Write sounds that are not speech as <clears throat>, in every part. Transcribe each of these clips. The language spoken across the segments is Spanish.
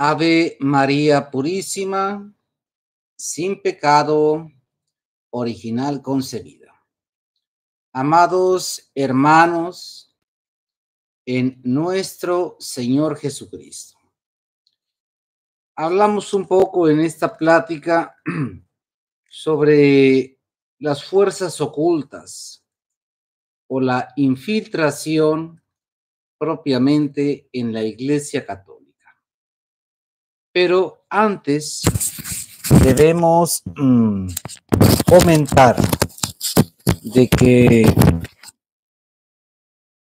Ave María Purísima, sin pecado original concebida. Amados hermanos, en nuestro Señor Jesucristo. Hablamos un poco en esta plática <clears throat> sobre las fuerzas ocultas o la infiltración propiamente en la Iglesia Católica pero antes debemos mm, comentar de que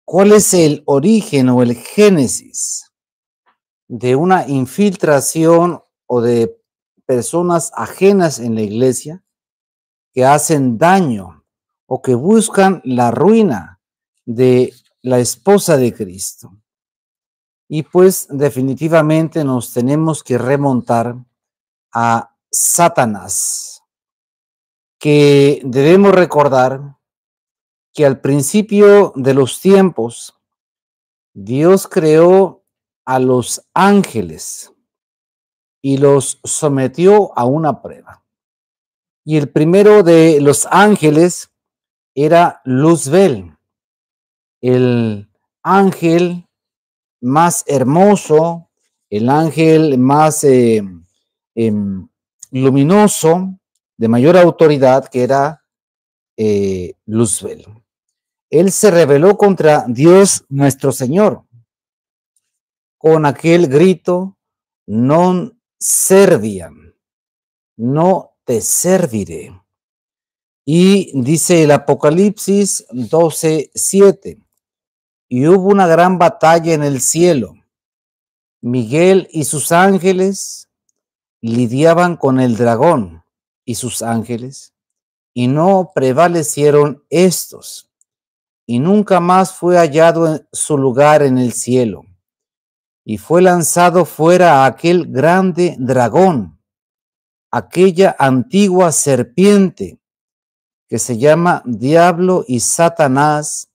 cuál es el origen o el génesis de una infiltración o de personas ajenas en la iglesia que hacen daño o que buscan la ruina de la esposa de Cristo. Y pues definitivamente nos tenemos que remontar a Satanás, que debemos recordar que al principio de los tiempos, Dios creó a los ángeles y los sometió a una prueba. Y el primero de los ángeles era Luzbel, el ángel más hermoso, el ángel más eh, em, luminoso, de mayor autoridad, que era eh, Luzbel. Él se rebeló contra Dios nuestro Señor con aquel grito, non serviam, no te serviré. Y dice el Apocalipsis 12, 7, y hubo una gran batalla en el cielo. Miguel y sus ángeles lidiaban con el dragón y sus ángeles, y no prevalecieron estos, y nunca más fue hallado en su lugar en el cielo. Y fue lanzado fuera aquel grande dragón, aquella antigua serpiente que se llama Diablo y Satanás,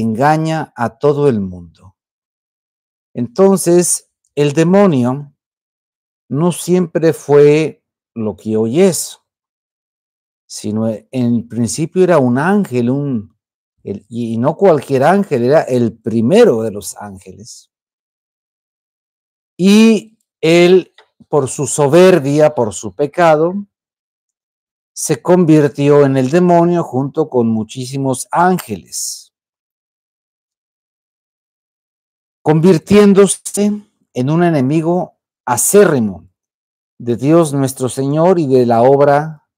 engaña a todo el mundo. Entonces, el demonio no siempre fue lo que hoy es, sino en principio era un ángel, un, y no cualquier ángel, era el primero de los ángeles. Y él, por su soberbia, por su pecado, se convirtió en el demonio junto con muchísimos ángeles convirtiéndose en un enemigo acérrimo de Dios nuestro Señor y de la obra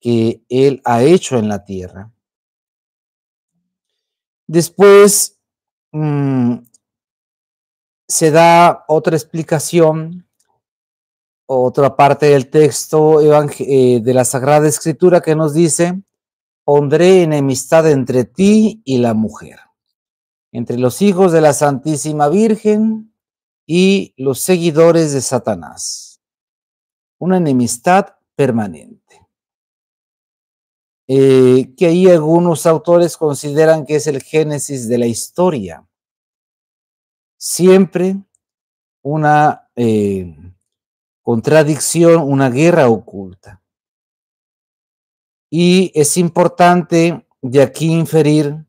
que Él ha hecho en la tierra. Después mm, se da otra explicación, otra parte del texto eh, de la Sagrada Escritura que nos dice, pondré enemistad entre ti y la mujer entre los hijos de la Santísima Virgen y los seguidores de Satanás. Una enemistad permanente. Eh, que ahí algunos autores consideran que es el génesis de la historia. Siempre una eh, contradicción, una guerra oculta. Y es importante de aquí inferir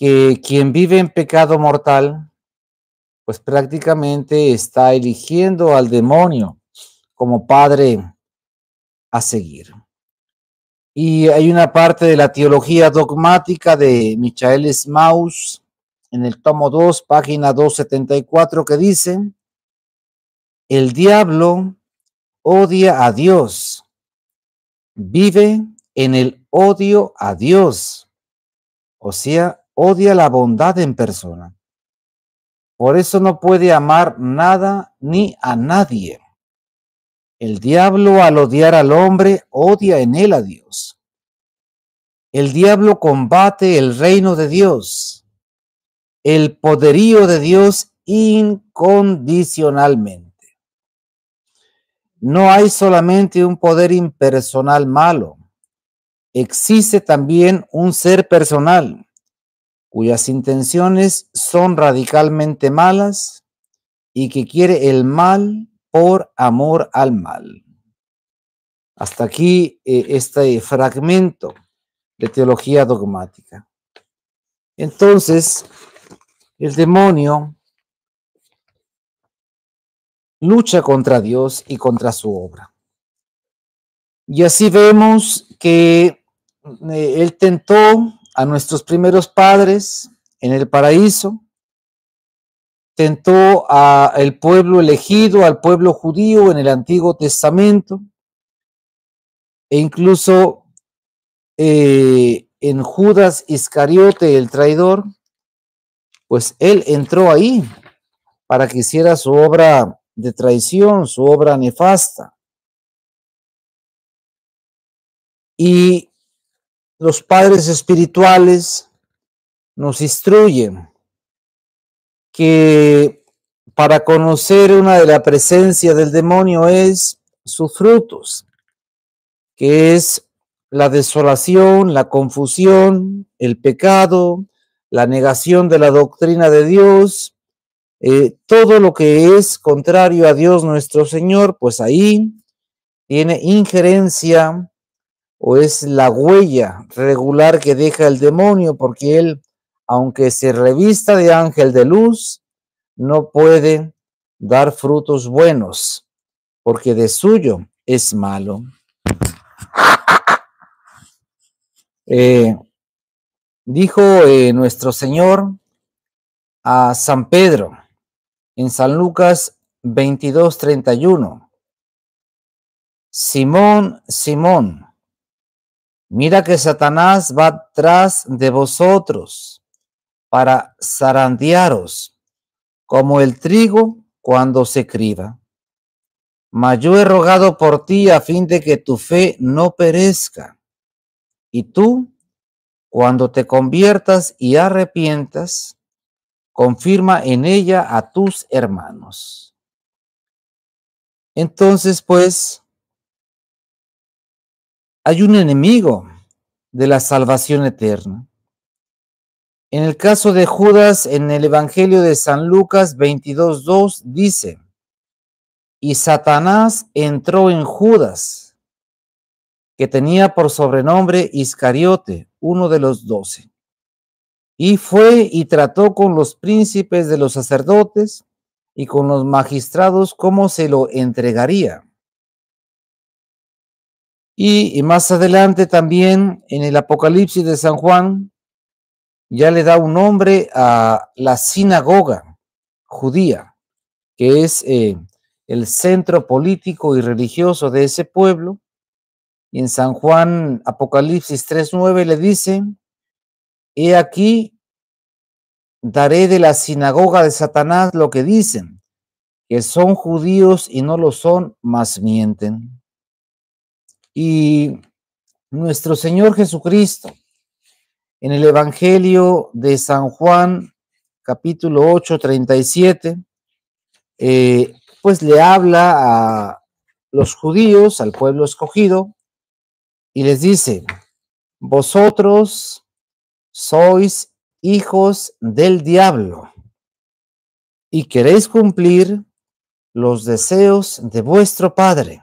que quien vive en pecado mortal, pues prácticamente está eligiendo al demonio como padre a seguir. Y hay una parte de la teología dogmática de Michael Smaus en el tomo 2, página 274, que dice, el diablo odia a Dios, vive en el odio a Dios, o sea, odia la bondad en persona. Por eso no puede amar nada ni a nadie. El diablo al odiar al hombre odia en él a Dios. El diablo combate el reino de Dios, el poderío de Dios incondicionalmente. No hay solamente un poder impersonal malo, existe también un ser personal cuyas intenciones son radicalmente malas y que quiere el mal por amor al mal. Hasta aquí eh, este fragmento de teología dogmática. Entonces, el demonio lucha contra Dios y contra su obra. Y así vemos que eh, él tentó a nuestros primeros padres en el paraíso, tentó al pueblo elegido, al pueblo judío en el Antiguo Testamento, e incluso eh, en Judas Iscariote, el traidor, pues él entró ahí para que hiciera su obra de traición, su obra nefasta. Y los padres espirituales nos instruyen que para conocer una de la presencia del demonio es sus frutos, que es la desolación, la confusión, el pecado, la negación de la doctrina de Dios, eh, todo lo que es contrario a Dios nuestro Señor, pues ahí tiene injerencia o es la huella regular que deja el demonio, porque él, aunque se revista de ángel de luz, no puede dar frutos buenos, porque de suyo es malo. Eh, dijo eh, nuestro Señor a San Pedro en San Lucas 22:31, Simón, Simón, Mira que Satanás va tras de vosotros para zarandearos como el trigo cuando se criba. Mas yo he rogado por ti a fin de que tu fe no perezca. Y tú, cuando te conviertas y arrepientas, confirma en ella a tus hermanos. Entonces, pues, hay un enemigo de la salvación eterna. En el caso de Judas, en el Evangelio de San Lucas 22.2 dice, y Satanás entró en Judas, que tenía por sobrenombre Iscariote, uno de los doce, y fue y trató con los príncipes de los sacerdotes y con los magistrados cómo se lo entregaría. Y, más adelante también en el Apocalipsis de San Juan ya le da un nombre a la sinagoga judía, que es eh, el centro político y religioso de ese pueblo. Y en San Juan Apocalipsis 3.9 le dice, he aquí, daré de la sinagoga de Satanás lo que dicen, que son judíos y no lo son, más mienten. Y nuestro Señor Jesucristo, en el Evangelio de San Juan, capítulo 8, 37, eh, pues le habla a los judíos, al pueblo escogido, y les dice, vosotros sois hijos del diablo y queréis cumplir los deseos de vuestro padre.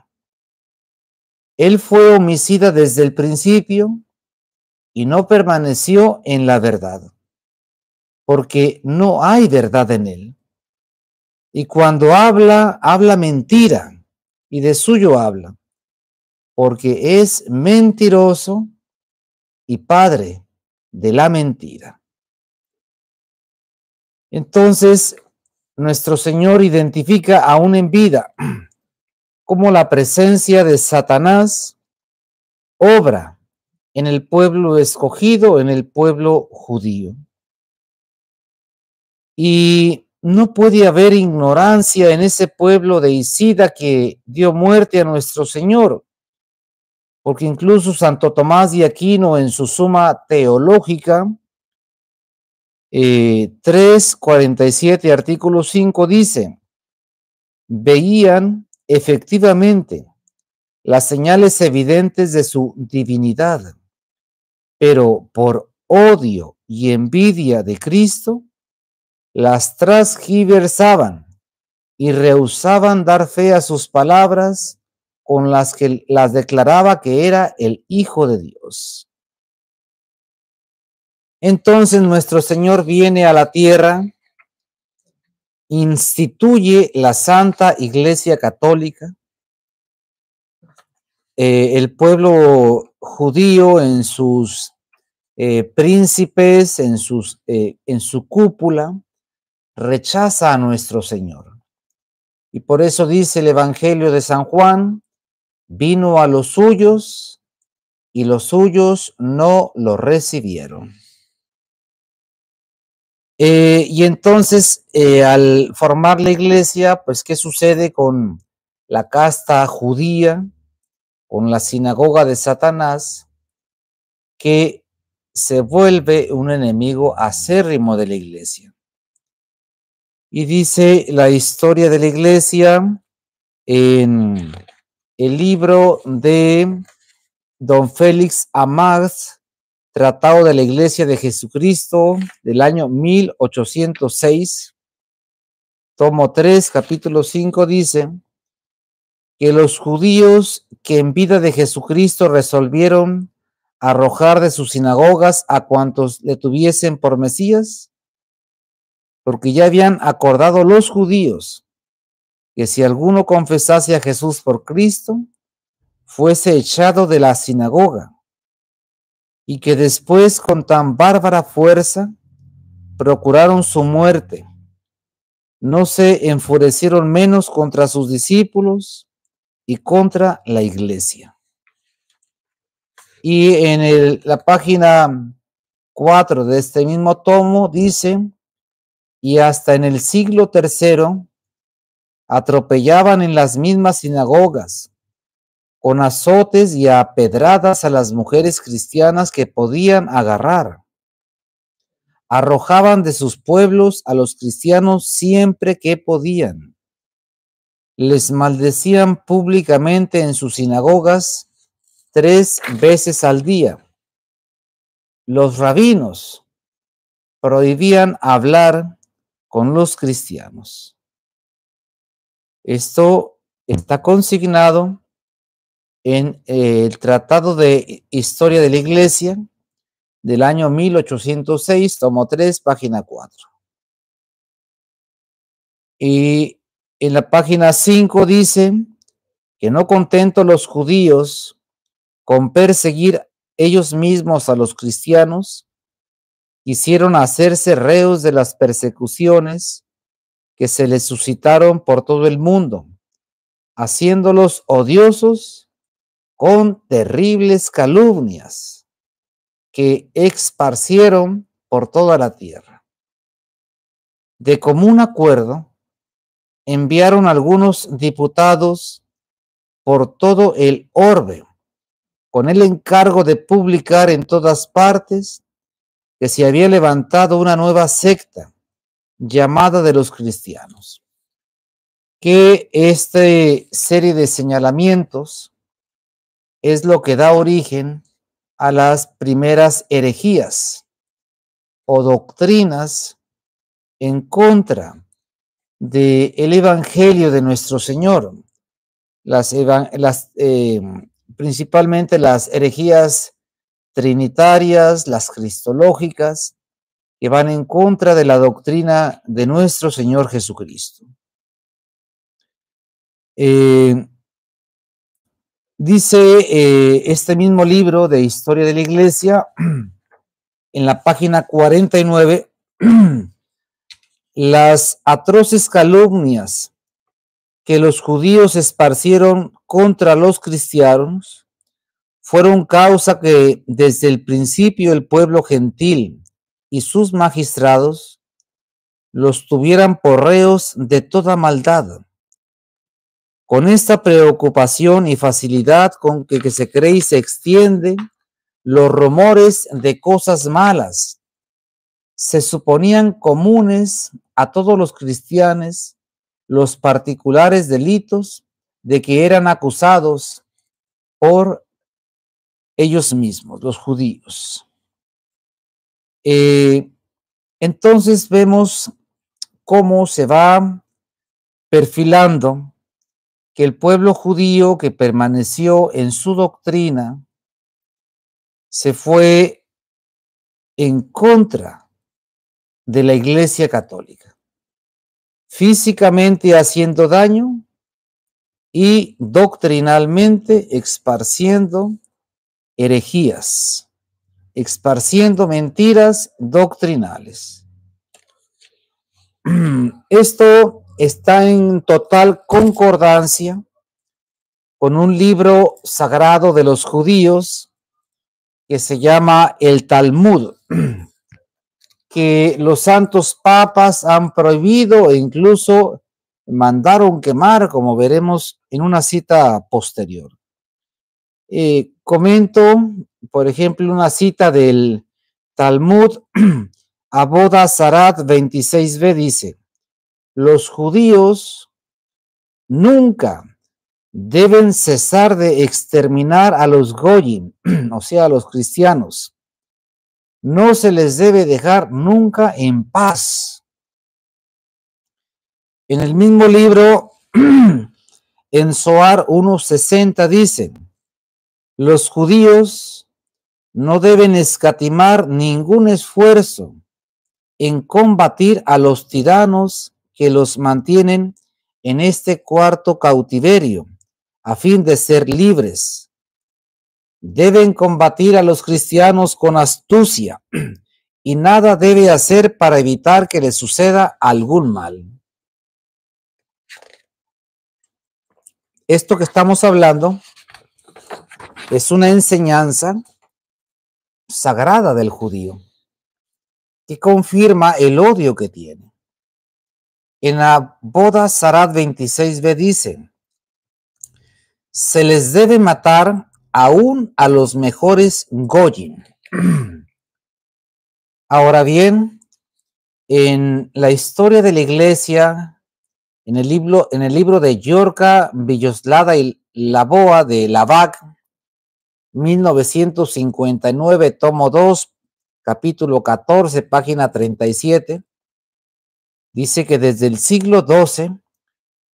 Él fue homicida desde el principio y no permaneció en la verdad, porque no hay verdad en él. Y cuando habla, habla mentira, y de suyo habla, porque es mentiroso y padre de la mentira. Entonces, nuestro Señor identifica aún en vida cómo la presencia de Satanás obra en el pueblo escogido, en el pueblo judío. Y no puede haber ignorancia en ese pueblo de Isida que dio muerte a nuestro Señor, porque incluso Santo Tomás de Aquino en su suma teológica, eh, 347, artículo 5 dice, veían efectivamente las señales evidentes de su divinidad, pero por odio y envidia de Cristo, las transgiversaban y rehusaban dar fe a sus palabras con las que las declaraba que era el Hijo de Dios. Entonces nuestro Señor viene a la tierra instituye la Santa Iglesia Católica. Eh, el pueblo judío en sus eh, príncipes, en, sus, eh, en su cúpula, rechaza a nuestro Señor. Y por eso dice el Evangelio de San Juan, vino a los suyos y los suyos no lo recibieron. Eh, y entonces, eh, al formar la iglesia, pues, ¿qué sucede con la casta judía, con la sinagoga de Satanás, que se vuelve un enemigo acérrimo de la iglesia? Y dice la historia de la iglesia en el libro de don Félix Amaz, Tratado de la Iglesia de Jesucristo del año 1806, tomo 3, capítulo 5, dice que los judíos que en vida de Jesucristo resolvieron arrojar de sus sinagogas a cuantos le tuviesen por Mesías, porque ya habían acordado los judíos que si alguno confesase a Jesús por Cristo, fuese echado de la sinagoga y que después con tan bárbara fuerza procuraron su muerte. No se enfurecieron menos contra sus discípulos y contra la iglesia. Y en la página 4 de este mismo tomo dice, y hasta en el siglo tercero atropellaban en las mismas sinagogas con azotes y apedradas a las mujeres cristianas que podían agarrar. Arrojaban de sus pueblos a los cristianos siempre que podían. Les maldecían públicamente en sus sinagogas tres veces al día. Los rabinos prohibían hablar con los cristianos. Esto está consignado en eh, el Tratado de Historia de la Iglesia del año 1806, tomo 3, página 4. Y en la página 5 dice que no contento los judíos con perseguir ellos mismos a los cristianos, quisieron hacerse reos de las persecuciones que se les suscitaron por todo el mundo, haciéndolos odiosos con terribles calumnias que esparcieron por toda la tierra. De común acuerdo, enviaron algunos diputados por todo el orbe, con el encargo de publicar en todas partes que se había levantado una nueva secta llamada de los cristianos, que esta serie de señalamientos es lo que da origen a las primeras herejías o doctrinas en contra del Evangelio de nuestro Señor, las, em, principalmente las herejías trinitarias, las cristológicas, que van en contra de la doctrina de nuestro Señor Jesucristo. Eh, Dice eh, este mismo libro de Historia de la Iglesia, <clears throat> en la página 49, <clears throat> las atroces calumnias que los judíos esparcieron contra los cristianos fueron causa que desde el principio el pueblo gentil y sus magistrados los tuvieran por reos de toda maldad con esta preocupación y facilidad con que, se cree y se extiende los rumores de cosas malas, se suponían comunes a todos los cristianos los particulares delitos de que eran acusados por ellos mismos, los judíos. Eh, entonces vemos cómo se va perfilando que el pueblo judío que permaneció en su doctrina se fue en contra de la Iglesia Católica, físicamente haciendo daño y doctrinalmente esparciendo herejías, esparciendo mentiras doctrinales. <clears throat> Esto está en total concordancia con un libro sagrado de los judíos que se llama el Talmud, <clears throat> que los santos papas han prohibido e incluso mandaron quemar, como veremos en una cita posterior. Eh, comento, por ejemplo, una cita del Talmud, Aboda <clears throat> Sarat 26b dice, los judíos nunca deben cesar de exterminar a los goyim, <clears throat> o sea, a los cristianos. No se les debe dejar nunca en paz. En el mismo libro, <clears throat> en Soar 1.60 dice, los judíos no deben escatimar ningún esfuerzo en combatir a los tiranos que los mantienen en este cuarto cautiverio a fin de ser libres. Deben combatir a los cristianos con astucia y nada debe hacer para evitar que les suceda algún mal. Esto que estamos hablando es una enseñanza sagrada del judío que confirma el odio que tiene. En la boda Sarat 26b dice, se les debe matar aún a los mejores Goyin. <clears throat> Ahora bien, en la historia de la iglesia, en el libro, en el libro de Yorka, Villoslada y Boa de Lavac, 1959, tomo 2, capítulo 14, página 37, Dice que desde el siglo XII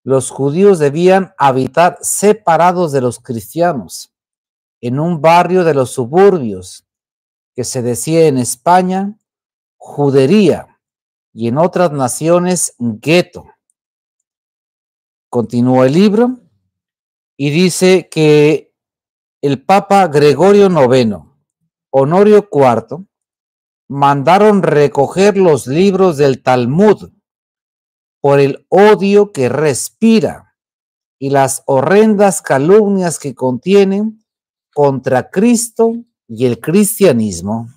los judíos debían habitar separados de los cristianos en un barrio de los suburbios que se decía en España judería y en otras naciones gueto. Continúa el libro y dice que el Papa Gregorio IX, Honorio IV, mandaron recoger los libros del Talmud por el odio que respira y las horrendas calumnias que contienen contra Cristo y el cristianismo.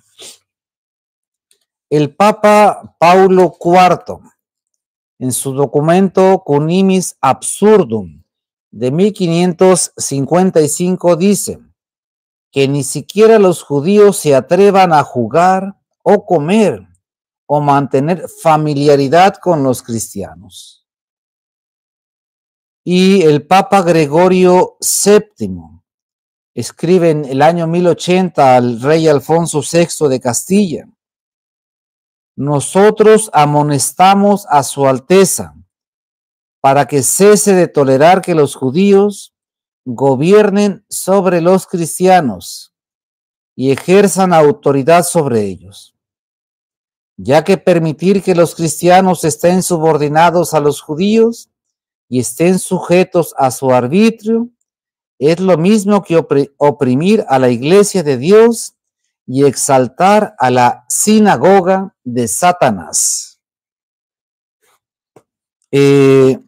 El Papa Paulo IV, en su documento Cunimis Absurdum de 1555, dice que ni siquiera los judíos se atrevan a jugar o comer o mantener familiaridad con los cristianos. Y el Papa Gregorio VII escribe en el año 1080 al rey Alfonso VI de Castilla, nosotros amonestamos a su Alteza para que cese de tolerar que los judíos gobiernen sobre los cristianos y ejerzan autoridad sobre ellos ya que permitir que los cristianos estén subordinados a los judíos y estén sujetos a su arbitrio, es lo mismo que oprimir a la iglesia de Dios y exaltar a la sinagoga de Satanás. Eh,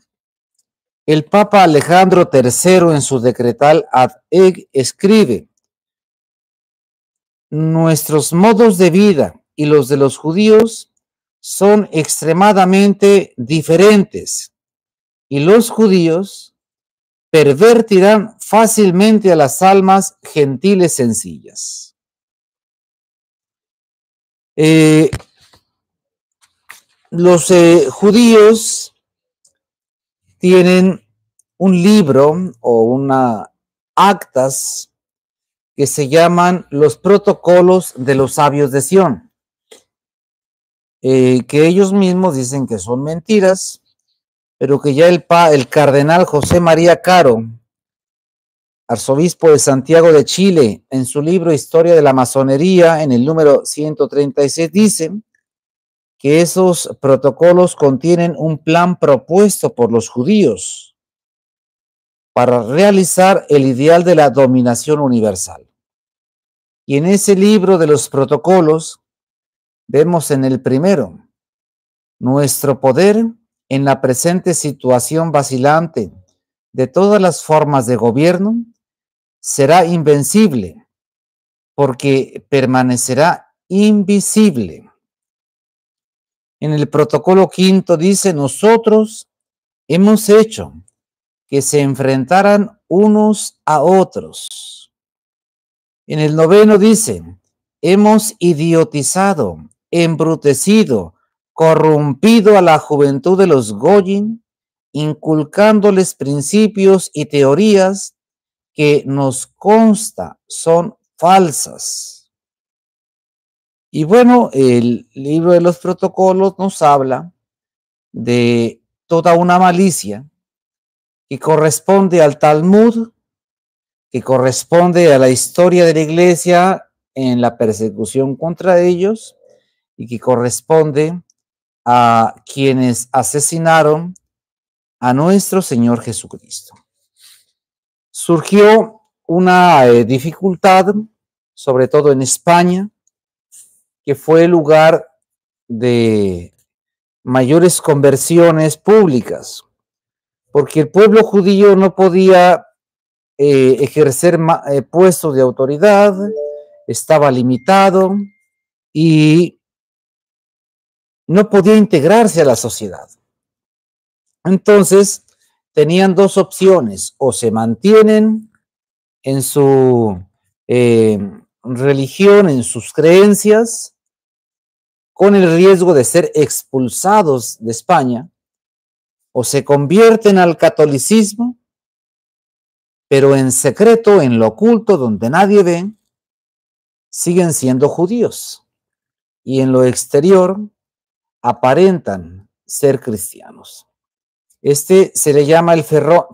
el Papa Alejandro III en su decretal ad eg escribe, nuestros modos de vida, y los de los judíos son extremadamente diferentes y los judíos pervertirán fácilmente a las almas gentiles sencillas. Eh, los eh, judíos tienen un libro o una actas que se llaman los protocolos de los sabios de Sión. Eh, que ellos mismos dicen que son mentiras, pero que ya el, el cardenal José María Caro, arzobispo de Santiago de Chile, en su libro Historia de la Masonería, en el número 136, dice que esos protocolos contienen un plan propuesto por los judíos para realizar el ideal de la dominación universal. Y en ese libro de los protocolos Vemos en el primero nuestro poder en la presente situación vacilante de todas las formas de gobierno será invencible porque permanecerá invisible. En el protocolo quinto dice, nosotros hemos hecho que se enfrentaran unos a otros. En el noveno dice, hemos idiotizado embrutecido, corrompido a la juventud de los goyim, inculcándoles principios y teorías que nos consta son falsas. Y bueno, el libro de los protocolos nos habla de toda una malicia que corresponde al Talmud, que corresponde a la historia de la iglesia en la persecución contra ellos, y que corresponde a quienes asesinaron a nuestro Señor Jesucristo. Surgió una eh, dificultad, sobre todo en España, que fue el lugar de mayores conversiones públicas, porque el pueblo judío no podía eh, ejercer eh, puesto puestos de autoridad, estaba limitado y no podía integrarse a la sociedad. Entonces, tenían dos opciones, o se mantienen en su eh, religión, en sus creencias, con el riesgo de ser expulsados de España, o se convierten al catolicismo, pero en secreto, en lo oculto, donde nadie ve, siguen siendo judíos. Y en lo exterior aparentan ser cristianos. Este se le llama el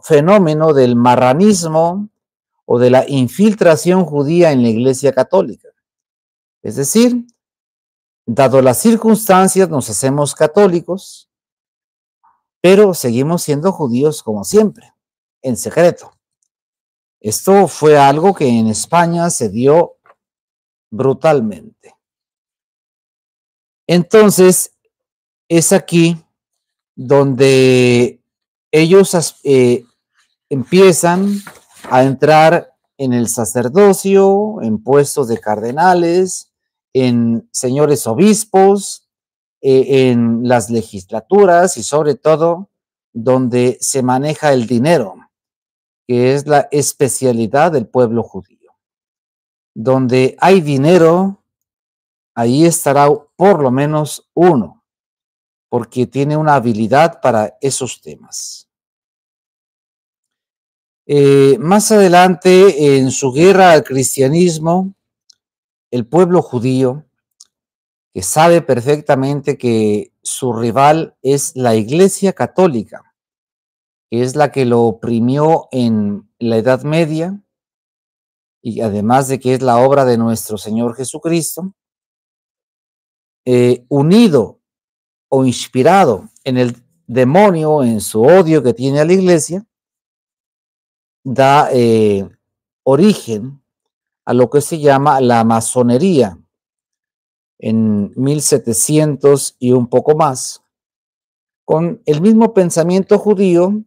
fenómeno del marranismo o de la infiltración judía en la Iglesia Católica. Es decir, dado las circunstancias, nos hacemos católicos, pero seguimos siendo judíos como siempre, en secreto. Esto fue algo que en España se dio brutalmente. Entonces, es aquí donde ellos eh, empiezan a entrar en el sacerdocio, en puestos de cardenales, en señores obispos, eh, en las legislaturas y sobre todo donde se maneja el dinero, que es la especialidad del pueblo judío. Donde hay dinero, ahí estará por lo menos uno porque tiene una habilidad para esos temas. Eh, más adelante, en su guerra al cristianismo, el pueblo judío, que sabe perfectamente que su rival es la Iglesia Católica, que es la que lo oprimió en la Edad Media, y además de que es la obra de nuestro Señor Jesucristo, eh, unido o inspirado en el demonio, en su odio que tiene a la iglesia, da eh, origen a lo que se llama la masonería en 1700 y un poco más, con el mismo pensamiento judío,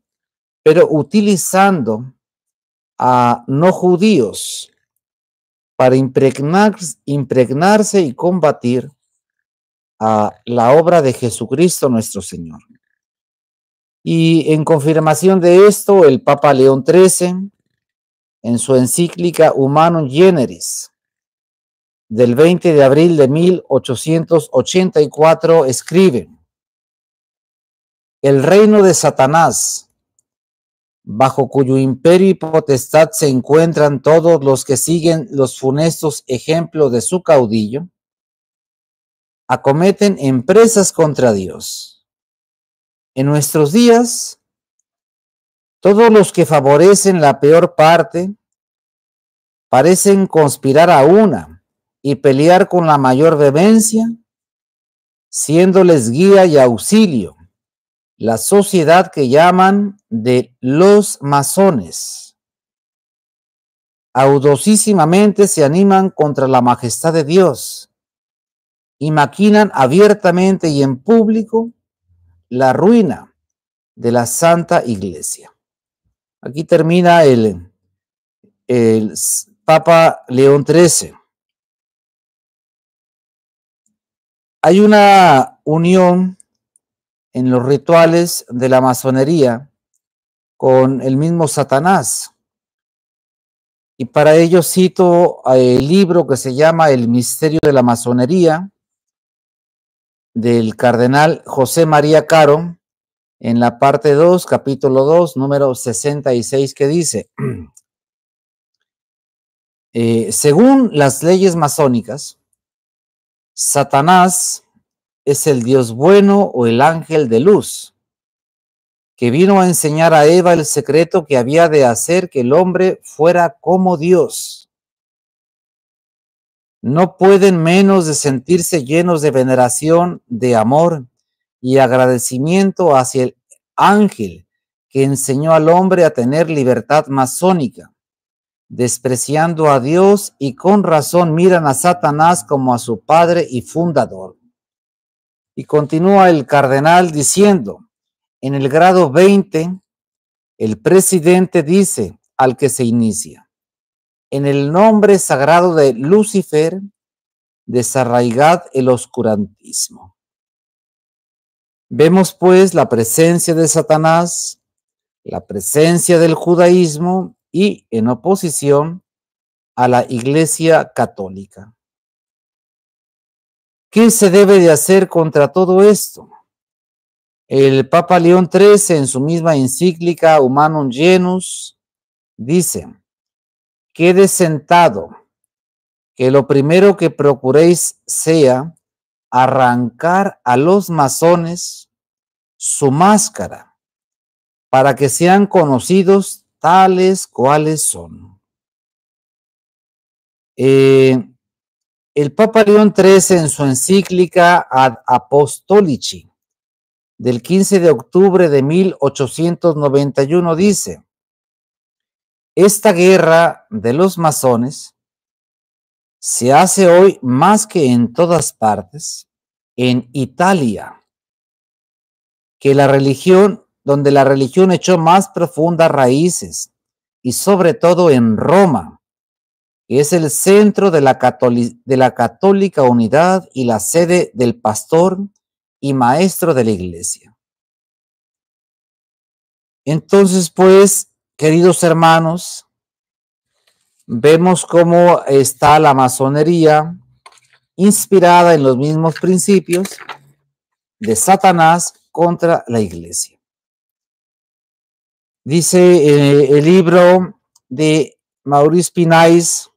pero utilizando a no judíos para impregnarse y combatir a la obra de Jesucristo nuestro Señor. Y en confirmación de esto, el Papa León XIII, en su encíclica Humanum Generis, del 20 de abril de 1884, escribe, el reino de Satanás, bajo cuyo imperio y potestad se encuentran todos los que siguen los funestos ejemplos de su caudillo, acometen empresas contra Dios. En nuestros días, todos los que favorecen la peor parte parecen conspirar a una y pelear con la mayor vehemencia, siéndoles guía y auxilio la sociedad que llaman de los masones. Audosísimamente se animan contra la majestad de Dios y maquinan abiertamente y en público la ruina de la Santa Iglesia. Aquí termina el, el Papa León XIII. Hay una unión en los rituales de la masonería con el mismo Satanás. Y para ello cito el libro que se llama El misterio de la masonería, del cardenal José María Caro en la parte 2, capítulo 2, número 66, que dice, <clears throat> eh, según las leyes masónicas, Satanás es el Dios bueno o el ángel de luz, que vino a enseñar a Eva el secreto que había de hacer que el hombre fuera como Dios no pueden menos de sentirse llenos de veneración, de amor y agradecimiento hacia el ángel que enseñó al hombre a tener libertad masónica, despreciando a Dios y con razón miran a Satanás como a su padre y fundador. Y continúa el cardenal diciendo, en el grado 20, el presidente dice al que se inicia, en el nombre sagrado de Lucifer, desarraigad el oscurantismo. Vemos pues la presencia de Satanás, la presencia del judaísmo y en oposición a la Iglesia Católica. ¿Qué se debe de hacer contra todo esto? El Papa León XIII en su misma encíclica Humanum Genus dice, quede sentado, que lo primero que procuréis sea arrancar a los masones su máscara, para que sean conocidos tales cuales son. Eh, el Papa León XIII en su encíclica Ad Apostolici del 15 de octubre de 1891 dice, esta guerra de los masones se hace hoy más que en todas partes, en Italia, que la religión, donde la religión echó más profundas raíces, y sobre todo en Roma, que es el centro de la, de la católica unidad y la sede del pastor y maestro de la iglesia. Entonces, pues, Queridos hermanos, vemos cómo está la masonería inspirada en los mismos principios de Satanás contra la iglesia. Dice eh, el libro de Maurice Pinais,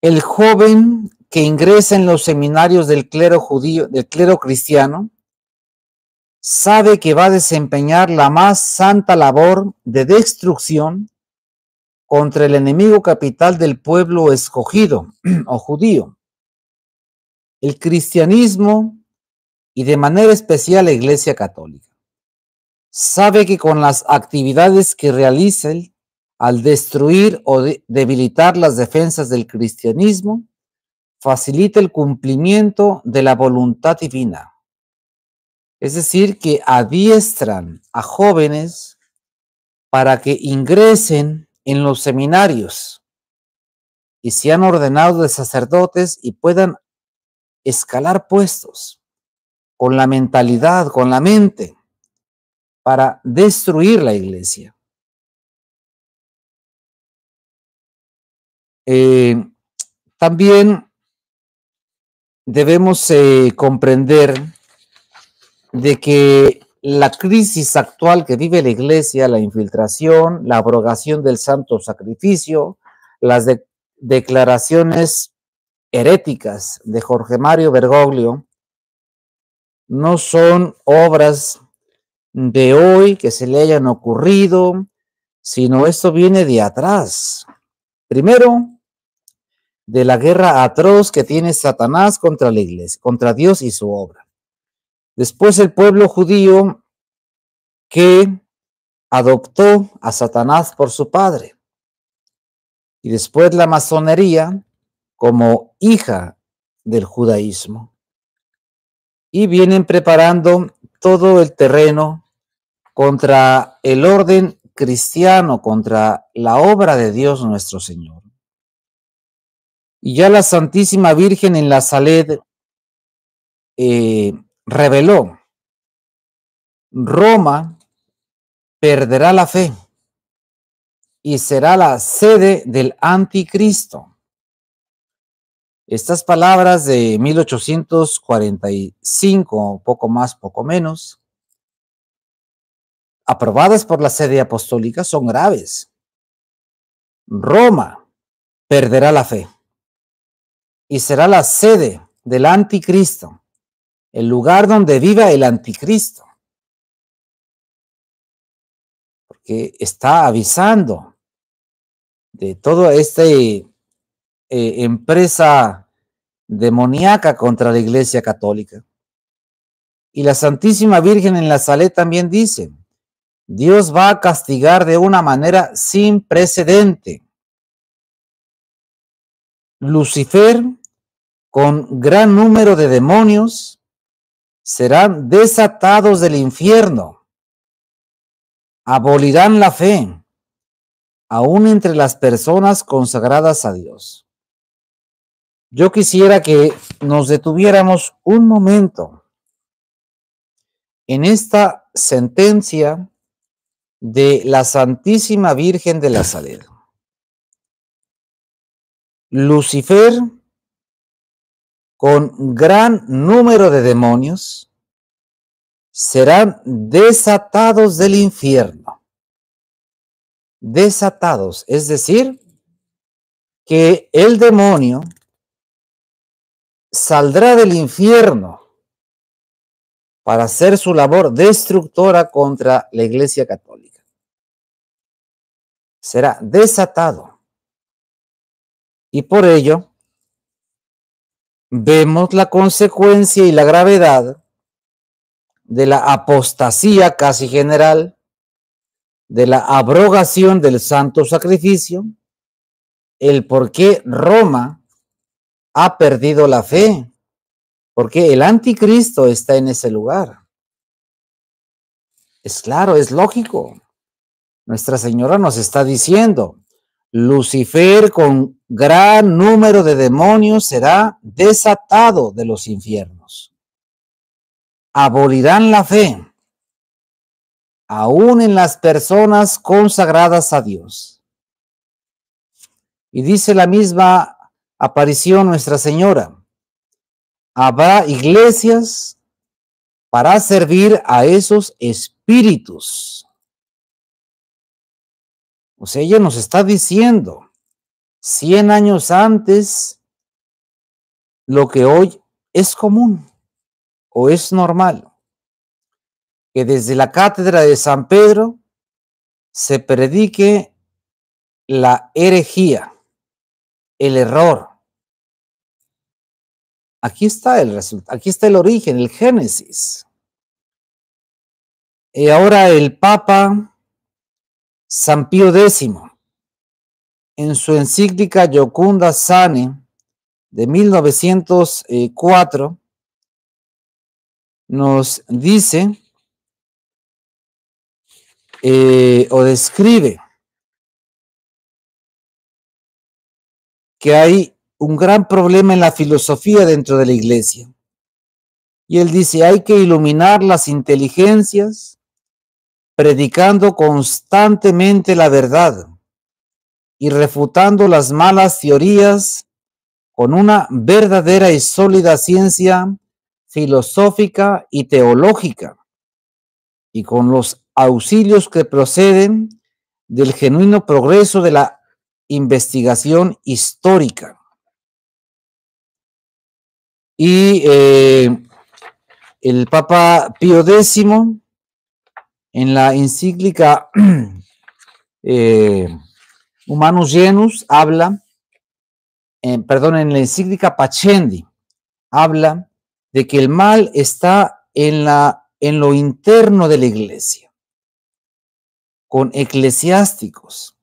el joven que ingresa en los seminarios del clero judío, del clero cristiano, sabe que va a desempeñar la más santa labor de destrucción contra el enemigo capital del pueblo escogido <clears throat> o judío. El cristianismo y de manera especial la Iglesia Católica sabe que con las actividades que realiza al destruir o debilitar las defensas del cristianismo, facilita el cumplimiento de la voluntad divina es decir, que adiestran a jóvenes para que ingresen en los seminarios y sean ordenados de sacerdotes y puedan escalar puestos con la mentalidad, con la mente, para destruir la iglesia. Eh, también debemos eh, comprender de que la crisis actual que vive la iglesia, la infiltración, la abrogación del santo sacrificio, las declaraciones heréticas de Jorge Mario Bergoglio, no son obras de hoy que se le hayan ocurrido, sino esto viene de atrás. Primero, de la guerra atroz que tiene Satanás contra la iglesia, contra Dios y su obra. Después el pueblo judío que adoptó a Satanás por su padre. Y después la masonería como hija del judaísmo. Y vienen preparando todo el terreno contra el orden cristiano, contra la obra de Dios nuestro Señor. Y ya la Santísima Virgen en la Saled eh, reveló, Roma perderá la fe y será la sede del anticristo. Estas palabras de 1845, poco más, poco menos, aprobadas por la sede apostólica, son graves. Roma perderá la fe y será la sede del anticristo el lugar donde viva el anticristo. Porque está avisando de toda esta eh, empresa demoníaca contra la Iglesia Católica. Y la Santísima Virgen en la Salé también dice, Dios va a castigar de una manera sin precedente. Lucifer, con gran número de demonios, serán desatados del infierno, abolirán la fe, aún entre las personas consagradas a Dios. Yo quisiera que nos detuviéramos un momento en esta sentencia de la Santísima Virgen de la Salud. Lucifer con gran número de demonios serán desatados del infierno. Desatados, es decir, que el demonio saldrá del infierno para hacer su labor destructora contra la Iglesia Católica. Será desatado. Y por ello, vemos la consecuencia y la gravedad de la apostasía casi general, de la abrogación del santo sacrificio, el por qué Roma ha perdido la fe, porque el anticristo está en ese lugar. Es claro, es lógico. Nuestra Señora nos está diciendo, Lucifer con gran número de demonios será desatado de los infiernos. Abolirán la fe, aún en las personas consagradas a Dios. Y dice la misma aparición Nuestra Señora, habrá iglesias para servir a esos espíritus o sea, ella nos está diciendo, cien años antes, lo que hoy es común o es normal, que desde la cátedra de San Pedro se predique la herejía, el error. Aquí está el aquí está el origen, el Génesis. Y ahora el Papa San Pío X, en su encíclica Yocunda Sane de 1904, nos dice eh, o describe que hay un gran problema en la filosofía dentro de la iglesia. Y él dice, hay que iluminar las inteligencias predicando constantemente la verdad y refutando las malas teorías con una verdadera y sólida ciencia filosófica y teológica y con los auxilios que proceden del genuino progreso de la investigación histórica. Y eh, el Papa Pío X en la encíclica <clears throat> eh, Humanus Genus habla, eh, perdón, en la encíclica Pacendi, habla de que el mal está en, la, en lo interno de la iglesia, con eclesiásticos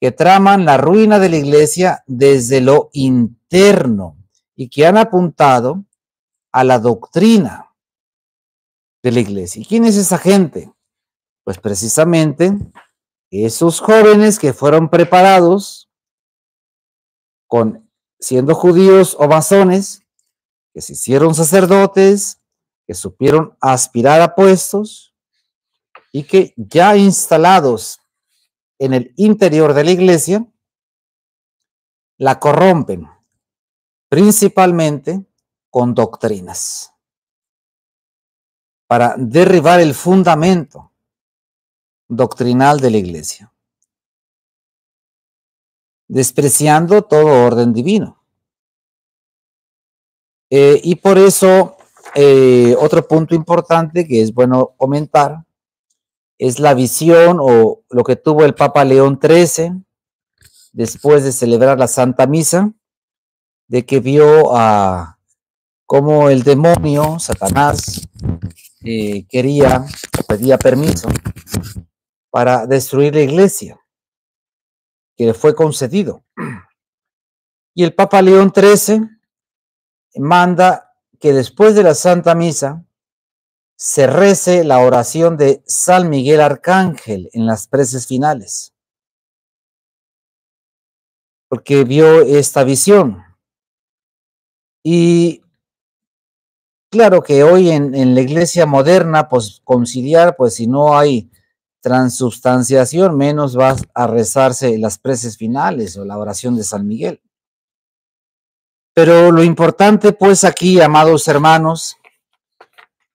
que traman la ruina de la iglesia desde lo interno y que han apuntado a la doctrina de la iglesia. ¿Y quién es esa gente? Pues precisamente esos jóvenes que fueron preparados con siendo judíos o masones, que se hicieron sacerdotes, que supieron aspirar a puestos y que ya instalados en el interior de la iglesia, la corrompen, principalmente con doctrinas, para derribar el fundamento doctrinal de la Iglesia, despreciando todo orden divino. Eh, y por eso, eh, otro punto importante que es bueno comentar es la visión o lo que tuvo el Papa León XIII después de celebrar la Santa Misa, de que vio a cómo el demonio, Satanás, eh, quería, pedía permiso para destruir la iglesia, que le fue concedido. Y el Papa León XIII manda que después de la Santa Misa se rece la oración de San Miguel Arcángel en las preces finales, porque vio esta visión. Y claro que hoy en, en la iglesia moderna, pues conciliar, pues si no hay transubstanciación, menos va a rezarse las preces finales o la oración de San Miguel. Pero lo importante, pues aquí, amados hermanos,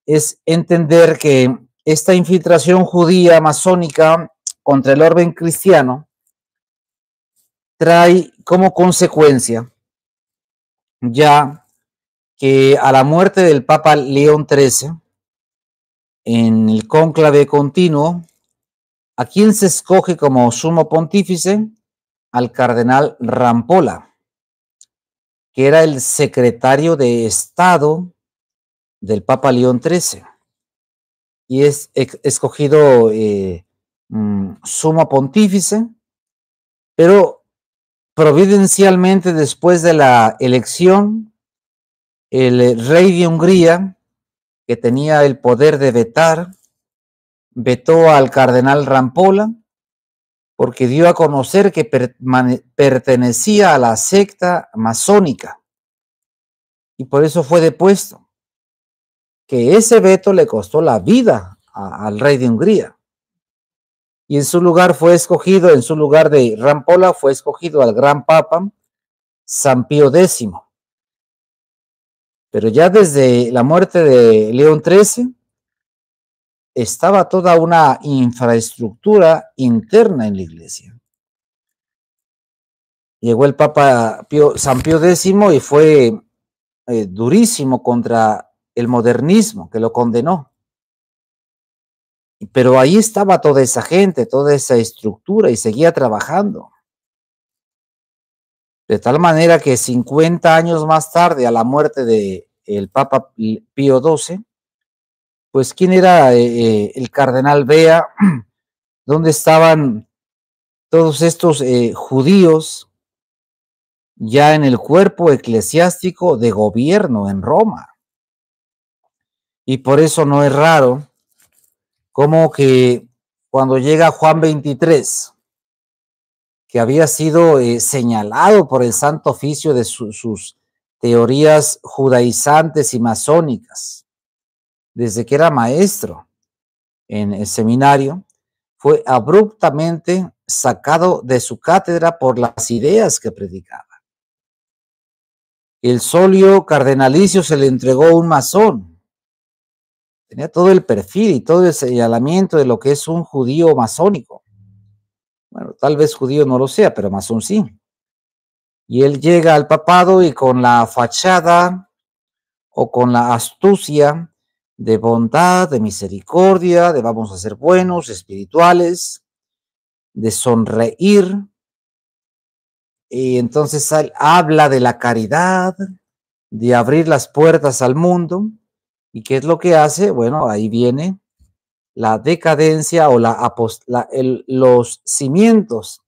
es entender que esta infiltración judía masónica contra el orden cristiano trae como consecuencia ya que a la muerte del Papa León XIII, en el cónclave continuo, ¿A quién se escoge como sumo pontífice? Al cardenal Rampola, que era el secretario de Estado del Papa León XIII. Y es escogido eh, mm, sumo pontífice, pero providencialmente después de la elección, el eh, rey de Hungría, que tenía el poder de vetar vetó al cardenal Rampola porque dio a conocer que pertenecía a la secta masónica y por eso fue depuesto. Que ese veto le costó la vida al rey de Hungría. Y en su lugar fue escogido, en su lugar de Rampola fue escogido al gran papa San Pío X. Pero ya desde la muerte de León XIII, estaba toda una infraestructura interna en la iglesia. Llegó el Papa San Pío X y fue eh, durísimo contra el modernismo, que lo condenó. Pero ahí estaba toda esa gente, toda esa estructura y seguía trabajando. De tal manera que 50 años más tarde, a la muerte del el Papa Pío XII, pues quién era eh, eh, el cardenal Bea, <clears throat> dónde estaban todos estos eh, judíos ya en el cuerpo eclesiástico de gobierno en Roma. Y por eso no es raro como que cuando llega Juan 23, que había sido señalado por el Santo Oficio de sus teorías judaizantes y masónicas, desde que era maestro en el seminario, fue abruptamente sacado de su cátedra por las ideas que predicaba. El solio cardenalicio se le entregó un masón. Tenía todo el perfil y todo el señalamiento de lo que es un judío masónico. Bueno, tal vez judío no lo sea, pero masón sí. Y él llega al papado y con la fachada o con la astucia de bondad, de misericordia, de vamos a ser buenos, espirituales, de sonreír. Y entonces habla de la caridad, de abrir las puertas al mundo. ¿Y qué es lo que hace? Bueno, ahí viene la decadencia o la, los cimientos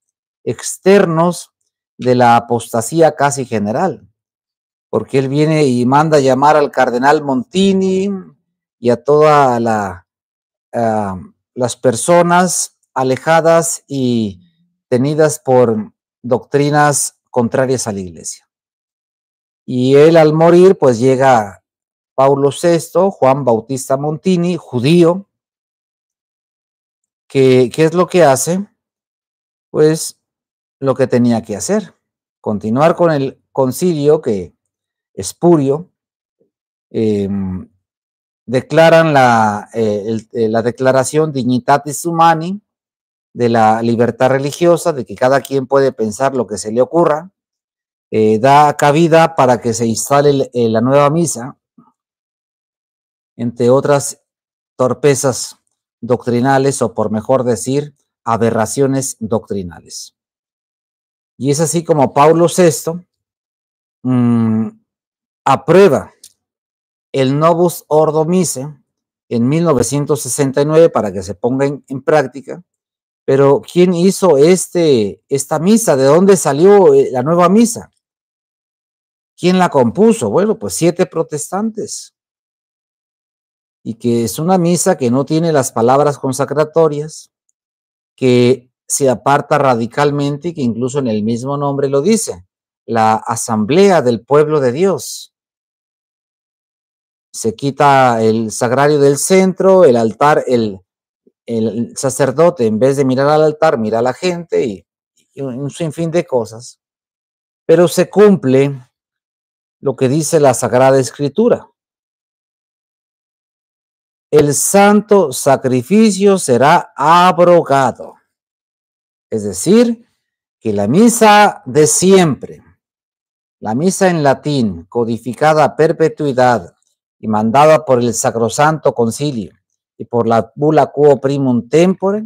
externos de la apostasía casi general. Porque él viene y manda llamar al cardenal Montini, y a todas las personas alejadas y tenidas por doctrinas contrarias a la iglesia. Y él al morir, pues llega Paulo VI, Juan Bautista Montini, judío, que ¿qué es lo que hace? Pues lo que tenía que hacer, continuar con el concilio que espurio, eh, declaran la, eh, eh, declaración Dignitatis Humani de la libertad religiosa, de que cada quien puede pensar lo que se le ocurra, eh, da cabida para que se instale la nueva misa, entre otras torpezas doctrinales o, por mejor decir, aberraciones doctrinales. Y es así como Pablo VI mm, aprueba el Novus Ordo Mise en 1969 para que se ponga en, práctica. Pero ¿quién hizo este, esta misa? ¿De dónde salió eh, la nueva misa? ¿Quién la compuso? Bueno, pues siete protestantes. Y que es una misa que no tiene las palabras consacratorias, que se aparta radicalmente y que incluso en el mismo nombre lo dice, la Asamblea del Pueblo de Dios se quita el sagrario del centro, el altar, el, sacerdote, en vez de mirar al altar, mira a la gente y, y un sinfín de cosas. Pero se cumple lo que dice la Sagrada Escritura. El santo sacrificio será abrogado. Es decir, que la misa de siempre, la misa en latín, codificada a perpetuidad, y mandada por el Sacrosanto Concilio y por la Bula Quo Primum Tempore,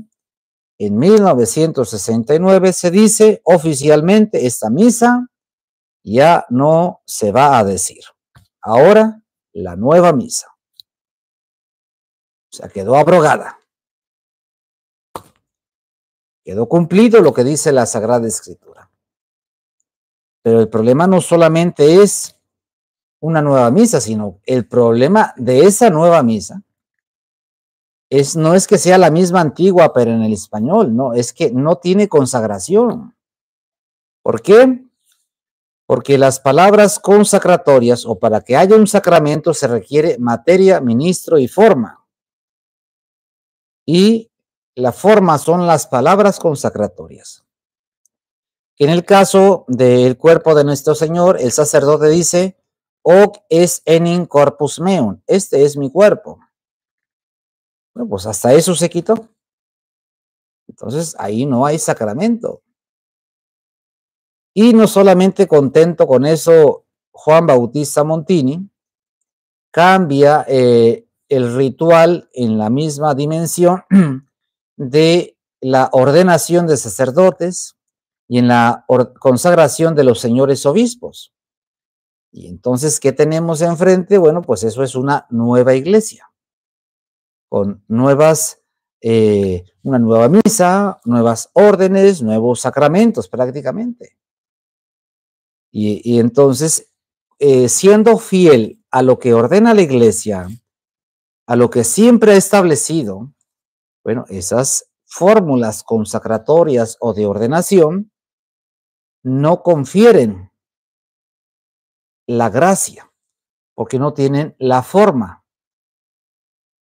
en 1969 se dice oficialmente esta misa ya no se va a decir. Ahora la nueva misa. O sea, quedó abrogada. Quedó cumplido lo que dice la Sagrada Escritura. Pero el problema no solamente es una nueva misa, sino el problema de esa nueva misa es, no es que sea la misma antigua, pero en el español, no, es que no tiene consagración. ¿Por qué? Porque las palabras consacratorias o para que haya un sacramento se requiere materia, ministro y forma. Y la forma son las palabras consacratorias. En el caso del cuerpo de nuestro Señor, el sacerdote dice, Hoc es en corpus meum. Este es mi cuerpo. Bueno, pues hasta eso se quitó. Entonces ahí no hay sacramento. Y no solamente contento con eso, Juan Bautista Montini cambia eh, el ritual en la misma dimensión <clears throat> de la ordenación de sacerdotes y en la consagración de los señores obispos. Y entonces, ¿qué tenemos enfrente? Bueno, pues eso es una nueva iglesia, con nuevas, eh, una nueva misa, nuevas órdenes, nuevos sacramentos prácticamente. Y, entonces, eh, siendo fiel a lo que ordena la iglesia, a lo que siempre ha establecido, bueno, esas fórmulas consacratorias o de ordenación no confieren la gracia, porque no tienen la forma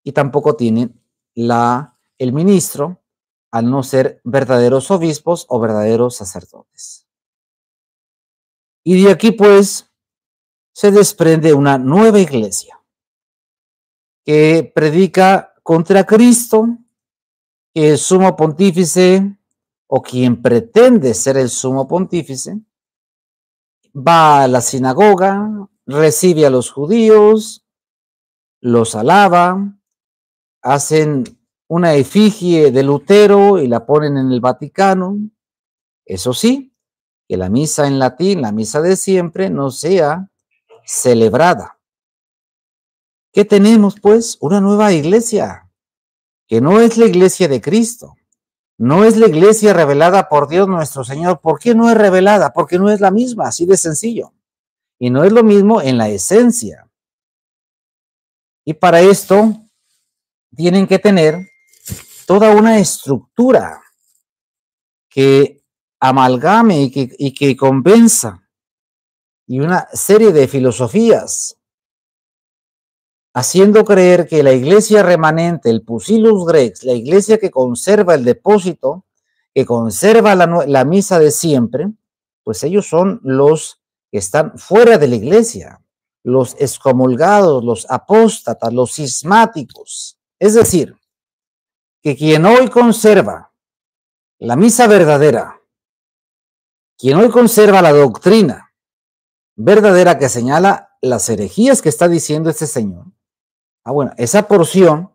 y tampoco tienen la, el ministro al no ser verdaderos obispos o verdaderos sacerdotes. Y de aquí pues se desprende una nueva iglesia que predica contra Cristo, el sumo pontífice o quien pretende ser el sumo pontífice, va a la sinagoga, recibe a los judíos, los alaba, hacen una efigie de Lutero y la ponen en el Vaticano. Eso sí, que la misa en latín, la misa de siempre, no sea celebrada. ¿Qué tenemos pues? Una nueva iglesia, que no es la iglesia de Cristo, no es la iglesia revelada por Dios nuestro Señor. ¿Por qué no es revelada? Porque no es la misma, así de sencillo. Y no es lo mismo en la esencia. Y para esto tienen que tener toda una estructura que amalgame y que, y que compensa y una serie de filosofías haciendo creer que la iglesia remanente, el Pusilus Grex, la iglesia que conserva el depósito, que conserva la, misa de siempre, pues ellos son los que están fuera de la iglesia, los excomulgados, los apóstatas, los cismáticos. Es decir, que quien hoy conserva la misa verdadera, quien hoy conserva la doctrina verdadera que señala las herejías que está diciendo este señor, Ah, bueno, esa porción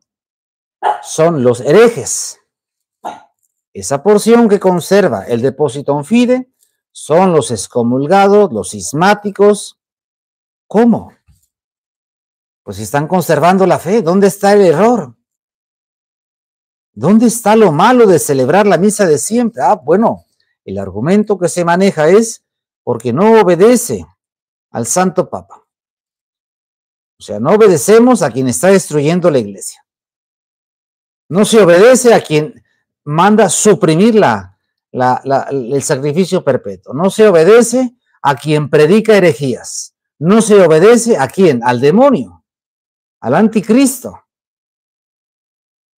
son los herejes. Esa porción que conserva el depósito fide son los excomulgados, los cismáticos. ¿Cómo? Pues están conservando la fe. ¿Dónde está el error? ¿Dónde está lo malo de celebrar la misa de siempre? Ah, bueno, el argumento que se maneja es porque no obedece al Santo Papa. O sea, no obedecemos a quien está destruyendo la iglesia. No se obedece a quien manda suprimir la, el sacrificio perpetuo. No se obedece a quien predica herejías. No se obedece a quién, al demonio, al anticristo.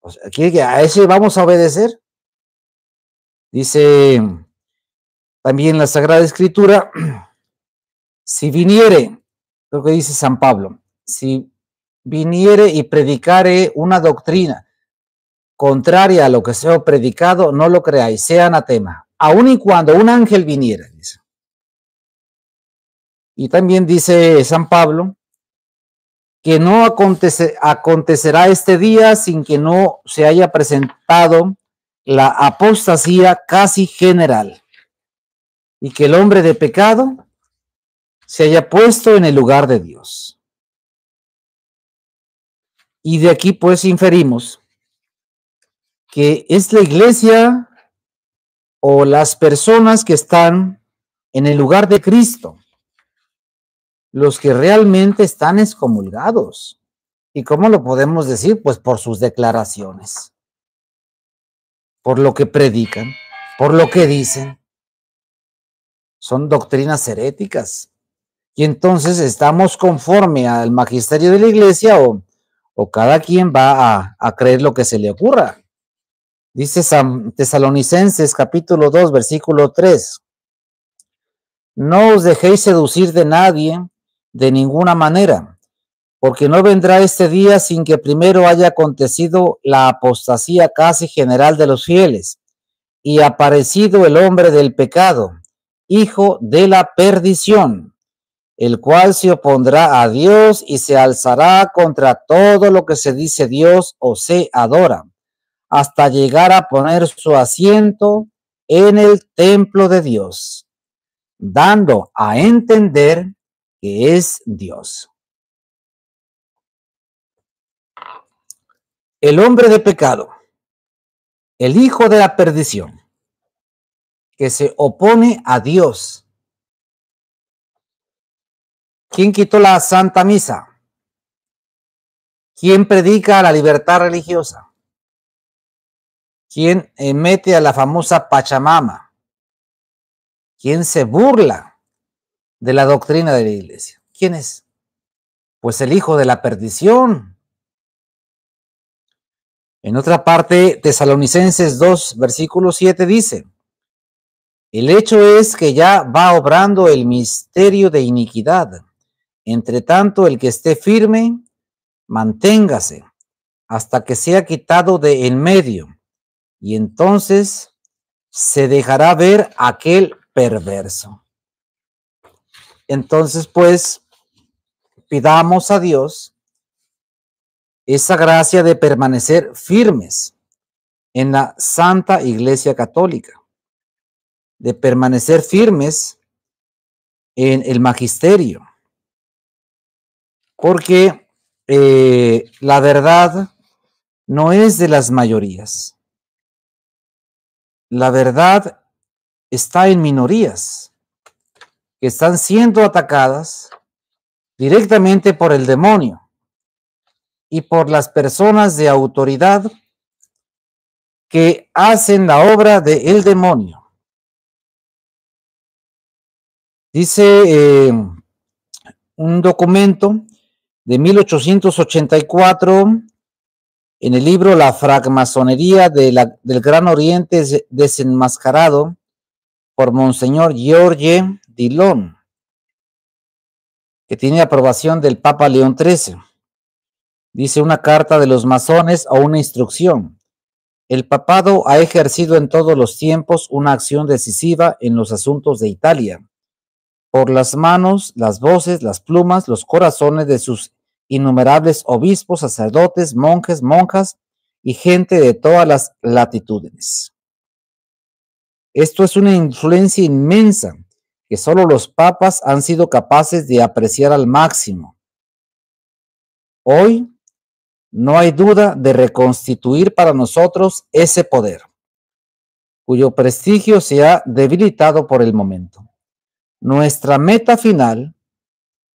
¿A ese vamos a obedecer? Dice también la Sagrada Escritura, <clears throat> si viniere, lo que dice San Pablo, si viniere y predicare una doctrina contraria a lo que se ha predicado, no lo creáis, sea anatema, aun y cuando un ángel viniera. Y también dice San Pablo que no acontecerá este día sin que no se haya presentado la apostasía casi general y que el hombre de pecado se haya puesto en el lugar de Dios. Y de aquí pues inferimos que es la iglesia o las personas que están en el lugar de Cristo, los que realmente están excomulgados. ¿Y cómo lo podemos decir? Pues por sus declaraciones, por lo que predican, por lo que dicen. Son doctrinas heréticas. Y entonces estamos conforme al magisterio de la iglesia o o cada quien va a, creer lo que se le ocurra. Dice San Tesalonicenses capítulo 2, versículo 3. No os dejéis seducir de nadie de ninguna manera, porque no vendrá este día sin que primero haya acontecido la apostasía casi general de los fieles y aparecido el hombre del pecado, hijo de la perdición, el cual se opondrá a Dios y se alzará contra todo lo que se dice Dios o se adora, hasta llegar a poner su asiento en el templo de Dios, dando a entender que es Dios. El hombre de pecado, el hijo de la perdición, que se opone a Dios ¿Quién quitó la Santa Misa? ¿Quién predica la libertad religiosa? ¿Quién emete a la famosa Pachamama? ¿Quién se burla de la doctrina de la iglesia? ¿Quién es? Pues el hijo de la perdición. En otra parte, Tesalonicenses 2, versículo 7 dice, el hecho es que ya va obrando el misterio de iniquidad entre tanto, el que esté firme, manténgase hasta que sea quitado de en medio, y entonces se dejará ver aquel perverso. Entonces, pues, pidamos a Dios esa gracia de permanecer firmes en la Santa Iglesia Católica, de permanecer firmes en el magisterio, porque eh, la verdad no es de las mayorías. La verdad está en minorías que están siendo atacadas directamente por el demonio y por las personas de autoridad que hacen la obra del demonio. Dice eh, un documento de 1884 en el libro La francmasonería de del Gran Oriente desenmascarado por Monseñor George Dillon, que tiene aprobación del Papa León XIII. Dice una carta de los masones o una instrucción. El papado ha ejercido en todos los tiempos una acción decisiva en los asuntos de Italia, por las manos, las voces, las plumas, los corazones de sus innumerables obispos, sacerdotes, monjes, monjas y gente de todas las latitudes. Esto es una influencia inmensa que solo los papas han sido capaces de apreciar al máximo. Hoy no hay duda de reconstituir para nosotros ese poder, cuyo prestigio se ha debilitado por el momento. Nuestra meta final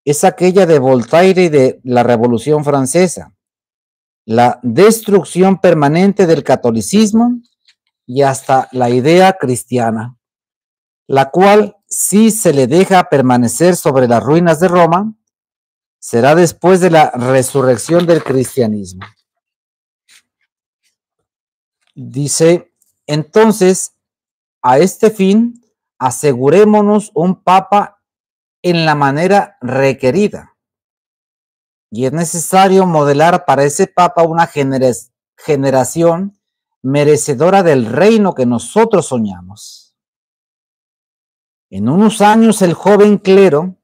es aquella de Voltaire y de la Revolución Francesa, la destrucción permanente del catolicismo y hasta la idea cristiana, la cual si se le deja permanecer sobre las ruinas de Roma, será después de la resurrección del cristianismo. Dice, entonces, a este fin, asegurémonos un papa en la manera requerida. Y es necesario modelar para ese Papa una generación merecedora del reino que nosotros soñamos. En unos años el joven clero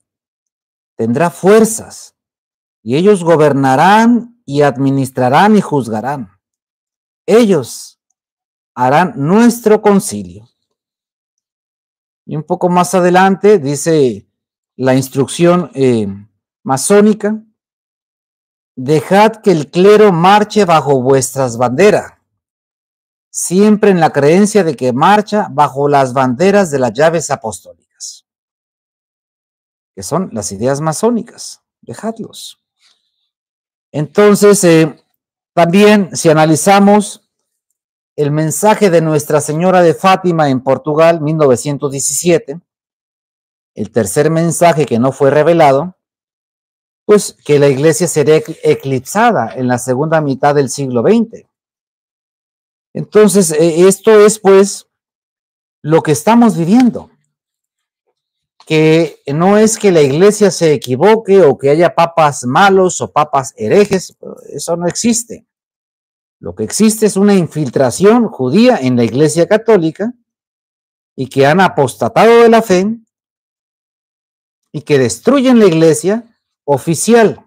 tendrá fuerzas y ellos gobernarán y administrarán y juzgarán. Ellos harán nuestro concilio. Y un poco más adelante dice la instrucción eh, masónica, dejad que el clero marche bajo vuestras banderas, siempre en la creencia de que marcha bajo las banderas de las llaves apostólicas, que son las ideas masónicas, dejadlos. Entonces, eh, también si analizamos el mensaje de Nuestra Señora de Fátima en Portugal, 1917, el tercer mensaje que no fue revelado, pues que la iglesia sería eclipsada en la segunda mitad del siglo XX. Entonces, e-, esto es pues lo que estamos viviendo, que no es que la iglesia se equivoque o que haya papas malos o papas herejes, eso no existe. Lo que existe es una infiltración judía en la iglesia católica y que han apostatado de la fe y que destruyen la iglesia oficial,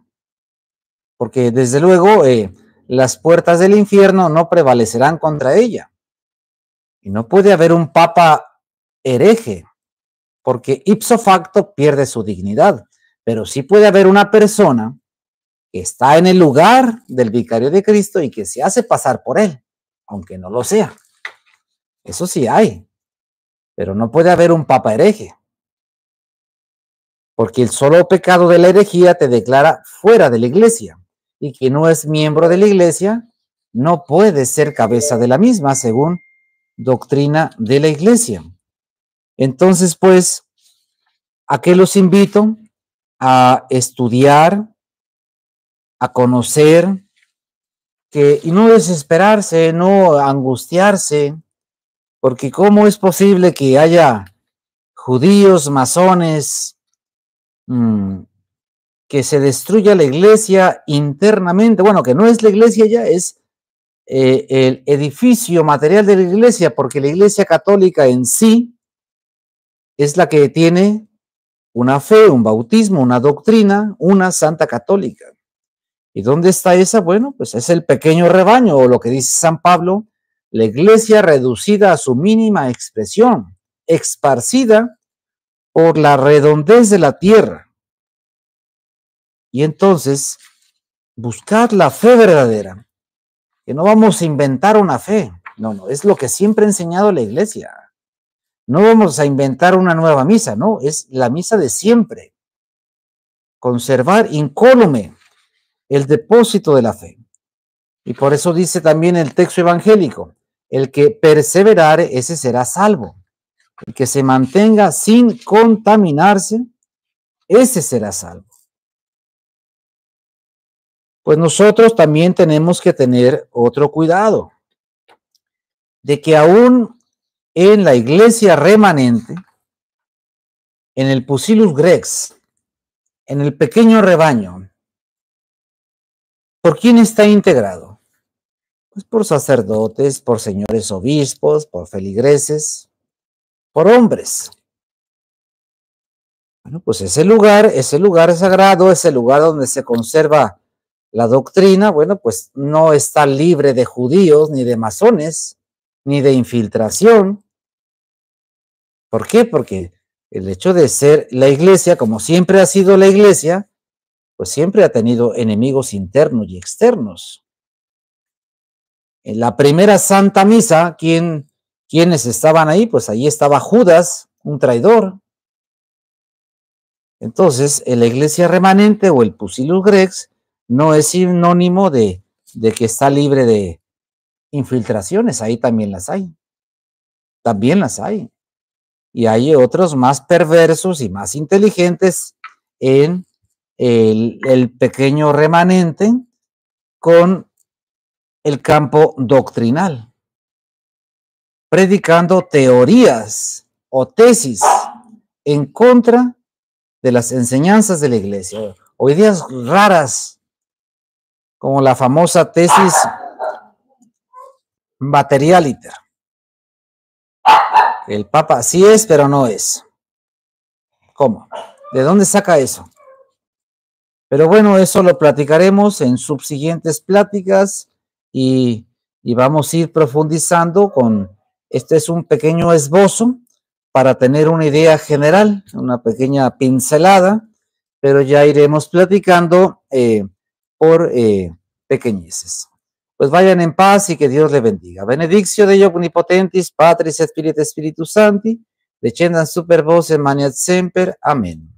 porque desde luego eh, las puertas del infierno no prevalecerán contra ella. Y no puede haber un papa hereje, porque ipso facto pierde su dignidad, pero sí puede haber una persona que está en el lugar del vicario de Cristo y que se hace pasar por él, aunque no lo sea. Eso sí hay, pero no puede haber un papa hereje porque el solo pecado de la herejía te declara fuera de la iglesia, y que no es miembro de la iglesia no puede ser cabeza de la misma, según doctrina de la iglesia. Entonces, pues, ¿a qué los invito? A estudiar, a conocer, que, y no desesperarse, no angustiarse, porque ¿cómo es posible que haya judíos, masones, Mm, que se destruya la iglesia internamente, bueno, que no es la iglesia ya, es eh, el edificio material de la iglesia, porque la iglesia católica en sí es la que tiene una fe, un bautismo, una doctrina, una santa católica. ¿Y dónde está esa? Bueno, pues es el pequeño rebaño, o lo que dice San Pablo, la iglesia reducida a su mínima expresión, esparcida por la redondez de la tierra. Y entonces, buscar la fe verdadera, que no vamos a inventar una fe, no, no, es lo que siempre ha enseñado la iglesia. No vamos a inventar una nueva misa, no, es la misa de siempre. Conservar incólume el depósito de la fe. Y por eso dice también el texto evangélico, el que perseverar, ese será salvo que se mantenga sin contaminarse, ese será salvo. Pues nosotros también tenemos que tener otro cuidado de que aún en la iglesia remanente, en el Pusilus Grex, en el pequeño rebaño, ¿por quién está integrado? Pues por sacerdotes, por señores obispos, por feligreses, por hombres. Bueno, pues ese lugar, ese lugar sagrado, ese lugar donde se conserva la doctrina, bueno, pues no está libre de judíos, ni de masones, ni de infiltración. ¿Por qué? Porque el hecho de ser la iglesia, como siempre ha sido la iglesia, pues siempre ha tenido enemigos internos y externos. En la primera Santa Misa, quien... ¿Quiénes estaban ahí? Pues ahí estaba Judas, un traidor. Entonces, la iglesia remanente o el Pusilus Grex no es sinónimo de, que está libre de infiltraciones, ahí también las hay. También las hay. Y hay otros más perversos y más inteligentes en el, pequeño remanente con el campo doctrinal predicando teorías o tesis en contra de las enseñanzas de la iglesia, o ideas raras, como la famosa tesis materialiter. El Papa sí es, pero no es. ¿Cómo? ¿De dónde saca eso? Pero bueno, eso lo platicaremos en subsiguientes pláticas y, y vamos a ir profundizando con este es un pequeño esbozo para tener una idea general, una pequeña pincelada, pero ya iremos platicando eh, por eh, pequeñeces. Pues vayan en paz y que Dios les bendiga. Benediccio de omnipotentis, Patris et Spiritus Santi, decendan super vos en maniat semper. Amén.